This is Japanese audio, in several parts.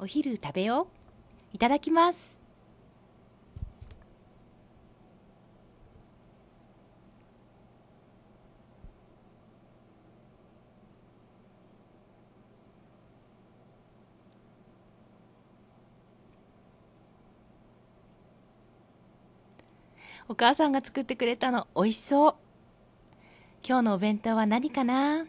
お昼食べよういただきますお母さんが作ってくれたの美味しそう今日のお弁当は何かな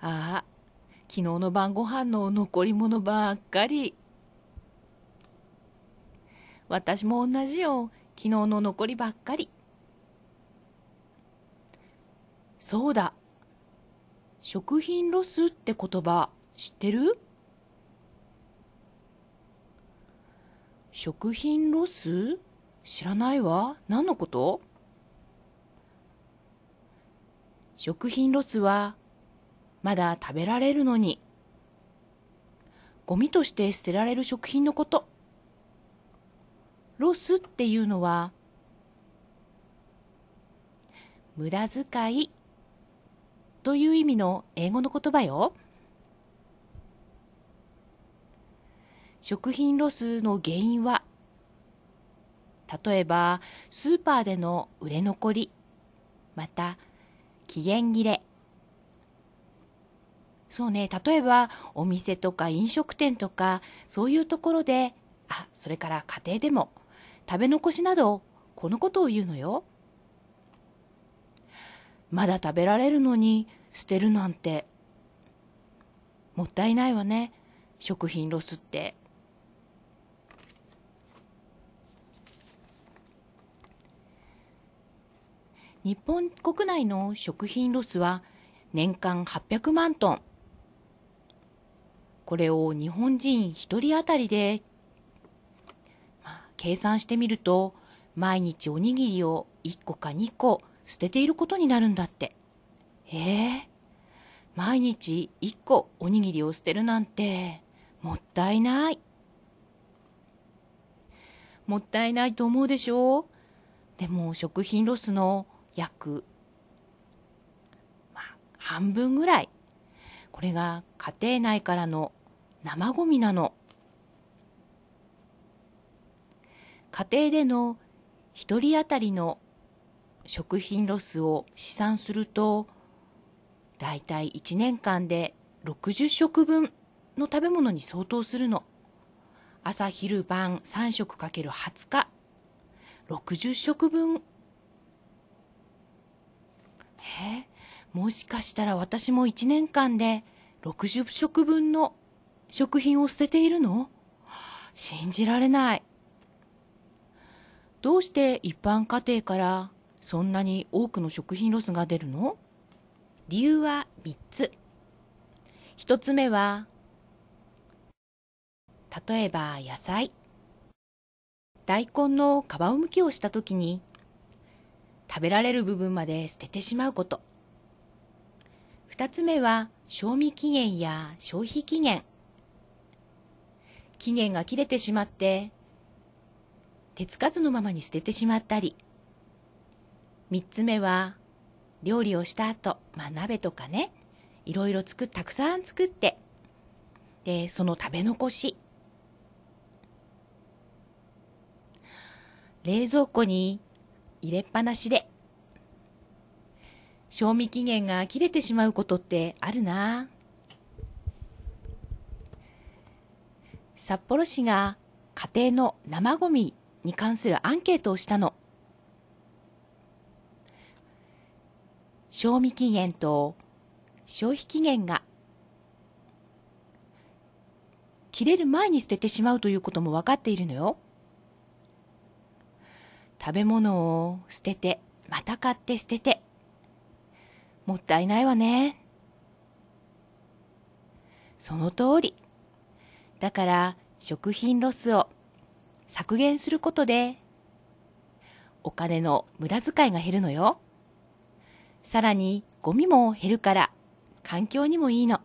ああ昨日の晩ご飯の残り物ばっかり私も同じよ昨日の残りばっかりそうだ食品ロスって言葉知ってる食品ロス知らないわ何のこと食品ロスはまだ食べられるのに。ゴミとして捨てられる食品のこと。ロスっていうのは、無駄遣いという意味の英語の言葉よ。食品ロスの原因は、例えばスーパーでの売れ残り、また期限切れ、そうね、例えばお店とか飲食店とかそういうところで、あ、それから家庭でも食べ残しなどこのことを言うのよ。まだ食べられるのに捨てるなんてもったいないわね、食品ロスって。日本国内の食品ロスは年間800万トンこれを日本人1人当たりで、まあ、計算してみると毎日おにぎりを1個か2個捨てていることになるんだってええ毎日1個おにぎりを捨てるなんてもったいないもったいないと思うでしょうでも食品ロスの約、まあ、半分ぐらいこれが家庭内からの生ごみなの家庭での1人当たりの食品ロスを試算するとだいたい1年間で60食分の食べ物に相当するの朝昼晩3食かける20日60食分えもしかしたら私も1年間で60食分の食品を捨てているの信じられない。どうして一般家庭からそんなに多くの食品ロスが出るの理由は3つ。1つ目は、例えば野菜。大根の皮むきをした時に、食べられる部分まで捨ててしまうこと。2つ目は、賞味期限や消費期限。期限が切れてしまって手つかずのままに捨ててしまったり3つ目は料理をした後、まあ、鍋とかねいろいろ作たくさん作ってでその食べ残し冷蔵庫に入れっぱなしで賞味期限が切れてしまうことってあるな札幌市が家庭の生ごみに関するアンケートをしたの賞味期限と消費期限が切れる前に捨ててしまうということも分かっているのよ食べ物を捨ててまた買って捨ててもったいないわねその通りだから食品ロスを削減することでお金の無駄遣いが減るのよ。さらにゴミも減るから環境にもいいの。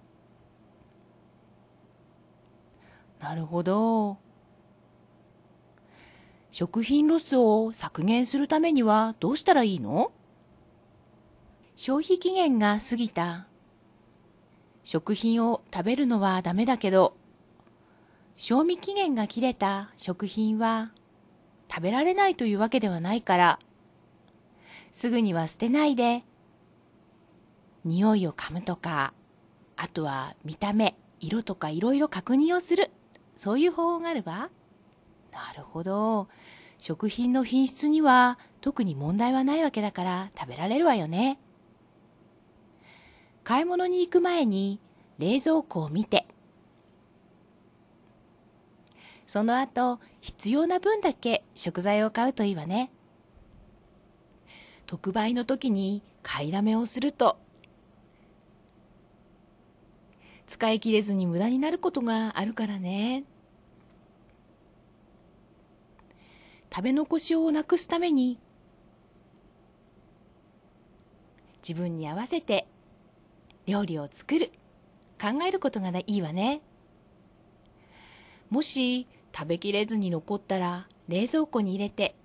なるほど。食品ロスを削減するためにはどうしたらいいの消費期限が過ぎた。食品を食べるのはダメだけど、賞味期限が切れた食品は食べられないというわけではないからすぐには捨てないで匂いを噛むとかあとは見た目色とかいろいろ確認をするそういう方法があるわなるほど食品の品質には特に問題はないわけだから食べられるわよね買い物に行く前に冷蔵庫を見てその後必要な分だけ食材を買うといいわね特売の時に買いだめをすると使い切れずに無駄になることがあるからね食べ残しをなくすために自分に合わせて料理を作る考えることがいいわねもし食べきれずに残ったら冷蔵庫に入れて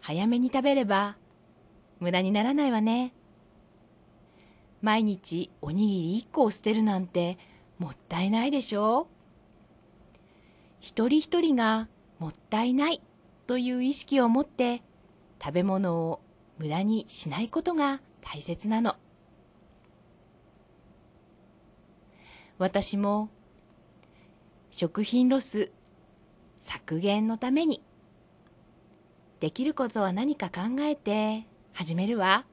早めに食べれば無駄にならないわね毎日おにぎり1個を捨てるなんてもったいないでしょ一人一人がもったいないという意識を持って食べ物を無駄にしないことが大切なの私も食品ロス削減のためにできることは何か考えて始めるわ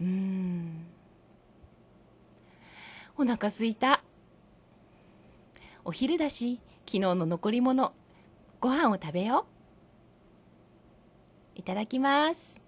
うんお腹すいたお昼だし昨日の残り物ご飯を食べよういただきます